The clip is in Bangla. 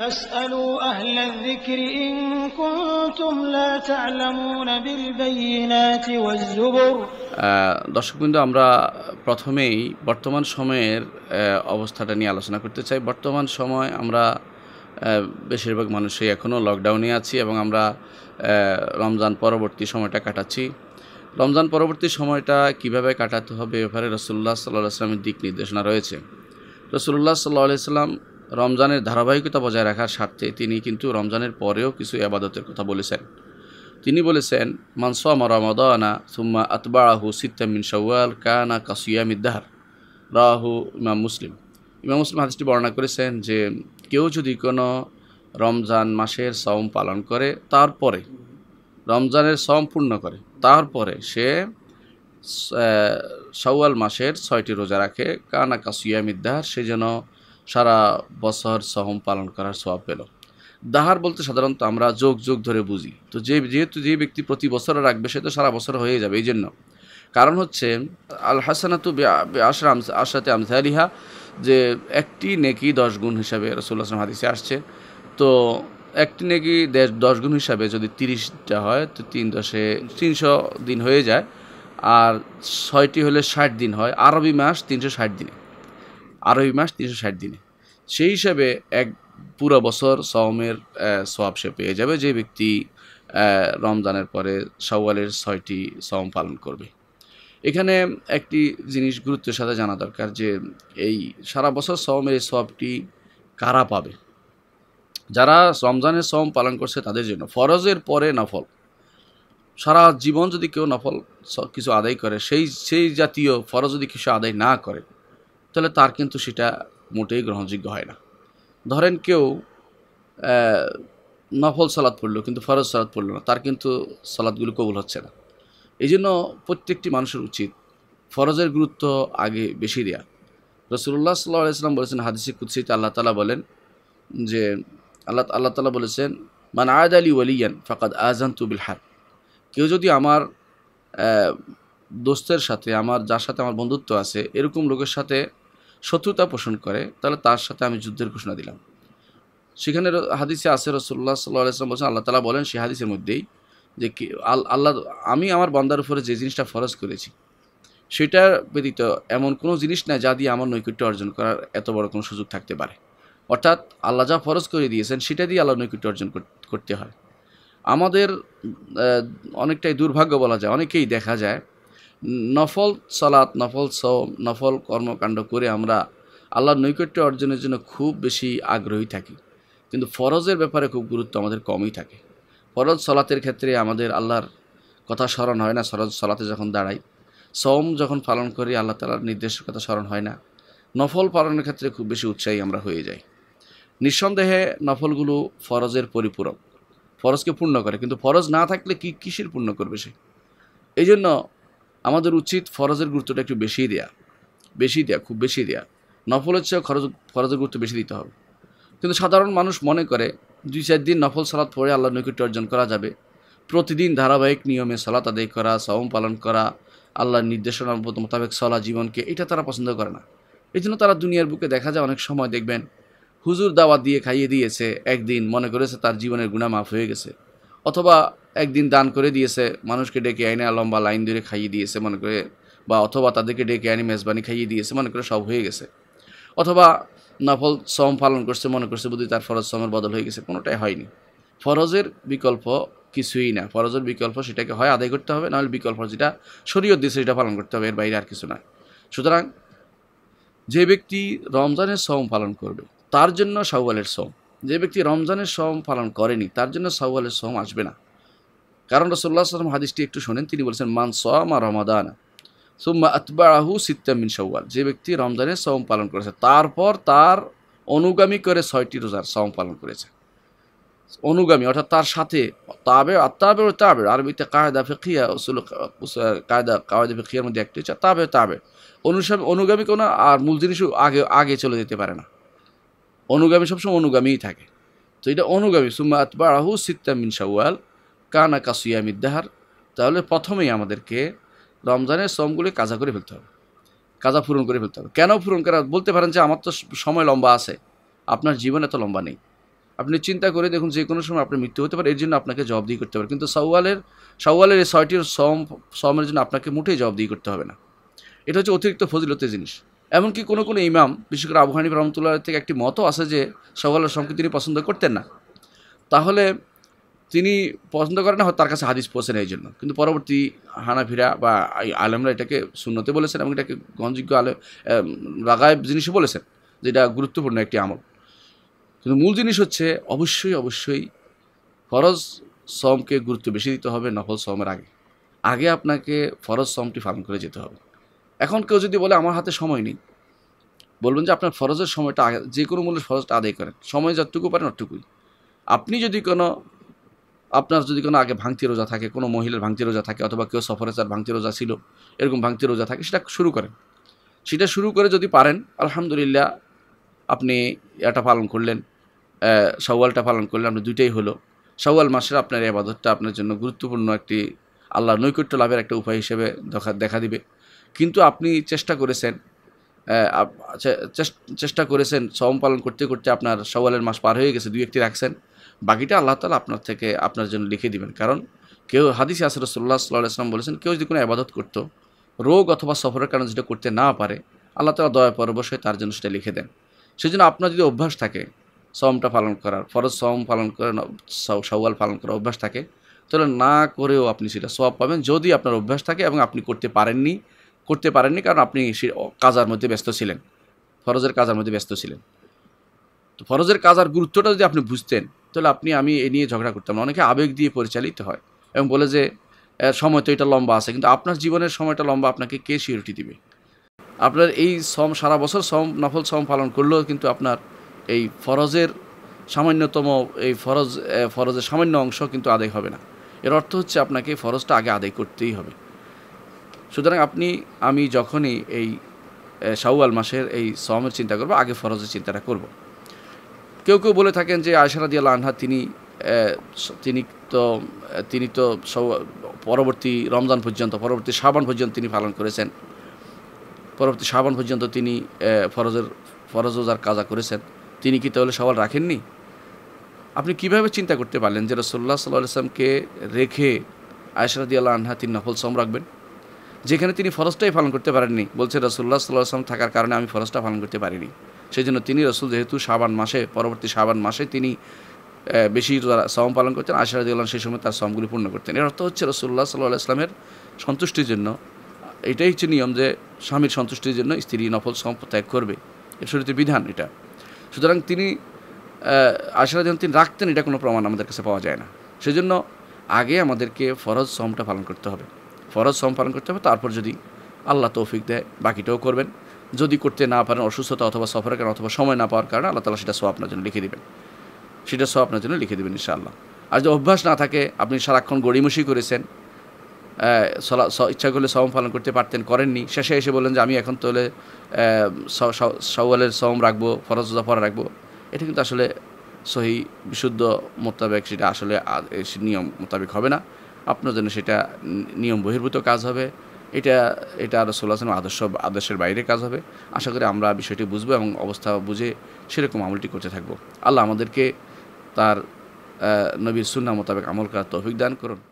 فاسألوا দর্শকবৃন্দ আমরা প্রথমেই বর্তমান সময়ের অবস্থাটা নিয়ে আলোচনা করতে চাই বর্তমান সময় আমরা বেশিরভাগ মানুষই এখনও লকডাউনে আছি এবং আমরা রমজান পরবর্তী সময়টা কাটাচ্ছি রমজান পরবর্তী সময়টা কিভাবে কাটাতে হবে ব্যাপারে রসুল্লাহ সাল্লাহ আসলামের দিক নির্দেশনা রয়েছে রসুল্লাহ সাল্লাহ সাল্লাম রমজানের ধারাবাহিকতা বজায় রাখার স্বার্থে তিনি কিন্তু রমজানের পরেও কিছু আবাদতের কথা বলেছেন তিনি বলেছেন মানসামা রমাদানা সুম্মা আতবাহু সিত্তামিন সওয়াল কানা কাসিয়ামিদ্দাহার রাহু ইমাম মুসলিম ইমাম মুসলিম হাদিসটি বর্ণনা করেছেন যে কেউ যদি কোনো রমজান মাসের সম পালন করে তারপরে রমজানের সম পূর্ণ করে তারপরে সে সওয়াল মাসের ছয়টি রোজা রাখে কানা কাসিয়ামিদ্দাহার সে যেন সারা বছর সহম পালন করার স্বভাব পেল দাহার বলতে সাধারণত আমরা যোগ যোগ ধরে বুঝি তো যে যেহেতু যে ব্যক্তি প্রতি বছর রাখবে সে তো সারা বছর হয়ে যাবে এই জন্য কারণ হচ্ছে আল হাসানাতু আশরাম আশাতে আমিহা যে একটি নেকি দশ গুণ হিসাবে রসুল্লাহ আসলাম হাদিসে আসছে তো একটি নেকি দশ গুণ হিসাবে যদি তিরিশটা হয় তো তিন দশে তিনশো দিন হয়ে যায় আর ছয়টি হলে ষাট দিন হয় আরবি মাস তিনশো ষাট দিনে আড়াই মাস তিনশো ষাট দিনে সেই হিসাবে এক পুরো বছর সওমের সোয়াব সে পেয়ে যাবে যে ব্যক্তি রমজানের পরে সওয়ালের ছয়টি সওম পালন করবে এখানে একটি জিনিস গুরুত্বের সাথে জানা দরকার যে এই সারা বছর সওমের এই সবটি কারা পাবে যারা রমজানের সওম পালন করছে তাদের জন্য ফরজের পরে নফল সারা জীবন যদি কেউ নফল কিছু আদায় করে সেই সেই জাতীয় ফরজ যদি কিছু আদায় না করে তাহলে তার কিন্তু সেটা মোটেই গ্রহণযোগ্য হয় না ধরেন কেউ নফল সালাদ পড়লো কিন্তু ফরজ সালাদ পড়লো না তার কিন্তু সালাদগুলো কবুল হচ্ছে না এই জন্য প্রত্যেকটি মানুষের উচিত ফরজের গুরুত্ব আগে বেশি দেওয়া রসুল্লাহ সাল্লাহ ইসলাম বলেছেন হাদিসি কুৎসিত আল্লাহ তালা বলেন যে আল্লাহ আল্লাহ তালা বলেছেন মান আয়দ আলী ওয়ালিয়ান ফাকাদ আজান তুবিল হাত কেউ যদি আমার দোস্তের সাথে আমার যার সাথে আমার বন্ধুত্ব আছে এরকম লোকের সাথে শত্রুতা পোষণ করে তাহলে তার সাথে আমি যুদ্ধের ঘোষণা দিলাম সেখানে হাদিসে আসে রসুল্লাহ সাল্লাহ বলছেন আল্লাহ তালা বলেন সে হাদিসের মধ্যেই যে কি আল্লাহ আমি আমার বান্দার উপরে যে জিনিসটা ফরজ করেছি সেটার ব্যতীত এমন কোনো জিনিস না যা দিয়ে আমার নৈকট্য অর্জন করার এত বড় কোনো সুযোগ থাকতে পারে অর্থাৎ আল্লাহ যা ফরজ করে দিয়েছেন সেটা দিয়ে আল্লাহ নৈকট্য অর্জন করতে হয় আমাদের অনেকটাই দুর্ভাগ্য বলা যায় অনেকেই দেখা যায় নফল সালাত নফল সৌম নফল কর্মকাণ্ড করে আমরা আল্লাহর নৈকট্য অর্জনের জন্য খুব বেশি আগ্রহী থাকি কিন্তু ফরজের ব্যাপারে খুব গুরুত্ব আমাদের কমই থাকে ফরজ সলাতের ক্ষেত্রে আমাদের আল্লাহর কথা স্মরণ হয় না সরজ সলাতে যখন দাঁড়াই সৌম যখন পালন করি আল্লাহ তালার নির্দেশের কথা স্মরণ হয় না নফল পালনের ক্ষেত্রে খুব বেশি উৎসাহী আমরা হয়ে যাই নিঃসন্দেহে নফলগুলো ফরজের পরিপূরক ফরজকে পূর্ণ করে কিন্তু ফরজ না থাকলে কি কিসের পূর্ণ করবে সে এই জন্য আমাদের উচিত ফরজের গুরুত্বটা একটু বেশিই দেয়া বেশি দেয়া খুব বেশি দেয়া নফলের চেয়েও খরচ ফরজের গুরুত্ব বেশি দিতে হবে কিন্তু সাধারণ মানুষ মনে করে দুই চার দিন নফল সালাত পড়ে আল্লাহ নৈকট্য অর্জন করা যাবে প্রতিদিন ধারাবাহিক নিয়মে সালাত আদায় করা সাওম পালন করা আল্লাহর নির্দেশনা মোতাবেক সলা জীবনকে এটা তারা পছন্দ করে না এই জন্য তারা দুনিয়ার বুকে দেখা যায় অনেক সময় দেখবেন হুজুর দাওয়াত দিয়ে খাইয়ে দিয়েছে একদিন মনে করেছে তার জীবনের গুণা মাফ হয়ে গেছে অথবা একদিন দান করে দিয়েছে মানুষকে ডেকে আইনে লম্বা লাইন ধরে খাইয়ে দিয়েছে মনে করে বা অথবা তাদেরকে ডেকে আনি মেজবানি খাইয়ে দিয়েছে মনে করে সব হয়ে গেছে অথবা নফল শ্রম পালন করছে মনে করছে বুঝি তার ফরজ শ্রমের বদল হয়ে গেছে কোনোটাই হয়নি ফরজের বিকল্প কিছুই না ফরজের বিকল্প সেটাকে হয় আদায় করতে হবে নাহলে বিকল্প যেটা শরীয় দিয়েছে সেটা পালন করতে হবে এর বাইরে আর কিছু নয় সুতরাং যে ব্যক্তি রমজানের শ্রম পালন করবে তার জন্য সাউওয়ালের শ্রম যে ব্যক্তি রমজানের শ্রম পালন করেনি তার জন্য সাউওয়ালের শ্রম আসবে না কারণ রসোল্লা সাল্লাম হাদিসটি একটু শোনেন তিনি বলছেন মান আর রমাদান সুম্মা আতবাহু সিত্তামিন সওয়াল যে ব্যক্তি রমজানের সওম পালন করেছে তারপর তার অনুগামী করে ছয়টি রোজার সওম পালন করেছে অনুগামী অর্থাৎ তার সাথে তাবে তাবে তাবে আরবিতে কায়দা ফেকিয়া উসুল কায়দা কায়দা ফেকিয়ার মধ্যে একটি হচ্ছে তাবে তাবে অনুসামী অনুগামী কোনো আর মূল জিনিসও আগে আগে চলে যেতে পারে না অনুগামী সবসময় অনুগামীই থাকে তো এটা অনুগামী সুম্মা আতবাহু সিত্তামিন সওয়াল কানা কাসুয়া মিদ্দাহার তাহলে প্রথমেই আমাদেরকে রমজানের শ্রমগুলি কাজা করে ফেলতে হবে কাজা পূরণ করে ফেলতে হবে কেন পূরণ করা বলতে পারেন যে আমার তো সময় লম্বা আছে আপনার জীবন এত লম্বা নেই আপনি চিন্তা করে দেখুন যে কোনো সময় আপনার মৃত্যু হতে পারে এর জন্য আপনাকে জবাবদিহি করতে পারে কিন্তু সওয়ালের সওয়ালের এই ছয়টির শ্রম শ্রমের জন্য আপনাকে মোটেই জবাবদিহি করতে হবে না এটা হচ্ছে অতিরিক্ত ফজিলতের জিনিস এমনকি কোনো কোনো ইমাম বিশেষ করে আবু রহমতুল্লাহ থেকে একটি মতও আছে যে সওয়ালের শ্রমকে তিনি পছন্দ করতেন না তাহলে তিনি পছন্দ করেন না তার কাছে হাদিস পৌঁছে এই জন্য কিন্তু পরবর্তী হানাফিরা বা আলেমরা এটাকে শূন্যতে বলেছেন এবং এটাকে গণযোগ্য আলে রাগায়ব জিনিসও বলেছেন যেটা গুরুত্বপূর্ণ একটি আমল কিন্তু মূল জিনিস হচ্ছে অবশ্যই অবশ্যই ফরজ শ্রমকে গুরুত্ব বেশি দিতে হবে নফল শ্রমের আগে আগে আপনাকে ফরজ শ্রমটি পালন করে যেতে হবে এখন কেউ যদি বলে আমার হাতে সময় নেই বলবেন যে আপনার ফরজের সময়টা আগে যে কোনো মূল্যে ফরজটা আদায় করেন সময় যতটুকু পারেন অতটুকুই আপনি যদি কোনো আপনার যদি কোনো আগে ভাঙতি রোজা থাকে কোনো মহিলার ভাঙতি রোজা থাকে অথবা কেউ সফরে চার ভাঙতি রোজা ছিল এরকম ভাঙতি রোজা থাকে সেটা শুরু করেন সেটা শুরু করে যদি পারেন আলহামদুলিল্লাহ আপনি এটা পালন করলেন সওয়ালটা পালন করলেন আপনি দুইটাই হলো সওয়াল মাসের আপনার এই আবাদতটা আপনার জন্য গুরুত্বপূর্ণ একটি আল্লাহ নৈকট্য লাভের একটা উপায় হিসেবে দেখা দেখা দিবে কিন্তু আপনি চেষ্টা করেছেন আচ্ছা, চেষ্টা করেছেন শ্রম পালন করতে করতে আপনার সওয়ালের মাস পার হয়ে গেছে দুই একটি রাখছেন বাকিটা আল্লাহ তালা আপনার থেকে আপনার জন্য লিখে দিবেন কারণ কেউ হাদিস আসর সোল্লা সাল্লাহ ইসলাম বলেছেন কেউ যদি কোনো আবাদত করতো রোগ অথবা সফরের কারণে যেটা করতে না পারে আল্লাহ তালা দয়া পরবশ অবশ্যই তার জন্য সেটা লিখে দেন সেই জন্য আপনার যদি অভ্যাস থাকে শ্রমটা পালন করার ফরজ শ্রম পালন করার সওয়াল পালন করার অভ্যাস থাকে তাহলে না করেও আপনি সেটা সব পাবেন যদি আপনার অভ্যাস থাকে এবং আপনি করতে পারেননি করতে পারেননি কারণ আপনি কাজার মধ্যে ব্যস্ত ছিলেন ফরজের কাজার মধ্যে ব্যস্ত ছিলেন তো ফরজের কাজার গুরুত্বটা যদি আপনি বুঝতেন তাহলে আপনি আমি এ নিয়ে ঝগড়া করতাম না অনেকে আবেগ দিয়ে পরিচালিত হয় এবং বলে যে সময় তো এটা লম্বা আছে কিন্তু আপনার জীবনের সময়টা লম্বা আপনাকে কে সিউরিটি দিবে আপনার এই শ্রম সারা বছর শ্রম নফল শ্রম পালন করলেও কিন্তু আপনার এই ফরজের সামান্যতম এই ফরজ ফরজের সামান্য অংশ কিন্তু আদায় হবে না এর অর্থ হচ্ছে আপনাকে ফরজটা আগে আদায় করতেই হবে সুতরাং আপনি আমি যখনই এই শাওয়াল মাসের এই সমের চিন্তা করব আগে ফরজের চিন্তাটা করব। কেউ কেউ বলে থাকেন যে আল্লাহ আনহা তিনি তিনি তো তিনি তো পরবর্তী রমজান পর্যন্ত পরবর্তী সাবান পর্যন্ত তিনি পালন করেছেন পরবর্তী সাবান পর্যন্ত তিনি ফরজের ফরজ ওজার কাজা করেছেন তিনি কি তাহলে সওয়াল রাখেননি আপনি কিভাবে চিন্তা করতে পারলেন যে রসোল্লা সাল্লাহ আসলামকে রেখে আয়সারাদি আল্লাহ আনহা তিনি নফল সম রাখবেন যেখানে তিনি ফরজটাই পালন করতে পারেননি বলছে রসুল্লাহ সাল্লাহ আসলাম থাকার কারণে আমি ফরজটা পালন করতে পারিনি সেই জন্য তিনি রসুল যেহেতু সাবান মাসে পরবর্তী সাবান মাসে তিনি বেশি শ্রম পালন করতেন আশিরা দিল্লান সেই সময় তার সমগুলি পূর্ণ করতেন এর অর্থ হচ্ছে রসুল্লাহ সাল্লাহ আসলামের সন্তুষ্টির জন্য এটাই হচ্ছে নিয়ম যে স্বামীর সন্তুষ্টির জন্য স্ত্রী নফল সম ত্যাগ করবে এর শরীরের বিধান এটা সুতরাং তিনি আশিরা দিন তিনি রাখতেন এটা কোনো প্রমাণ আমাদের কাছে পাওয়া যায় না সেজন্য আগে আমাদেরকে ফরজ সমটা পালন করতে হবে ফরজ সম্পাদন করতে হবে তারপর যদি আল্লাহ তৌফিক দেয় বাকিটাও করবেন যদি করতে না পারেন অসুস্থতা অথবা সফরের কারণে অথবা সময় না পাওয়ার কারণে আল্লাহ তালা সেটা সব আপনার জন্য লিখে দেবেন সেটা সব আপনার জন্য লিখে দেবেন ইনশাআল্লাহ আর যদি অভ্যাস না থাকে আপনি সারাক্ষণ গড়িমসি করেছেন ইচ্ছা করলে সম পালন করতে পারতেন করেননি শেষে এসে বললেন যে আমি এখন তাহলে সওয়ালের সম রাখবো ফরজ ফরা রাখবো এটা কিন্তু আসলে সহি বিশুদ্ধ মোতাবেক সেটা আসলে নিয়ম মোতাবেক হবে না আপনার জন্য সেটা নিয়ম বহির্ভূত কাজ হবে এটা এটা আরও আসলাম আদর্শ আদর্শের বাইরে কাজ হবে আশা করি আমরা বিষয়টি বুঝবো এবং অবস্থা বুঝে সেরকম আমলটি করতে থাকবো আল্লাহ আমাদেরকে তার নবীর সুন্না মোতাবেক আমল করার তৌফিক দান করুন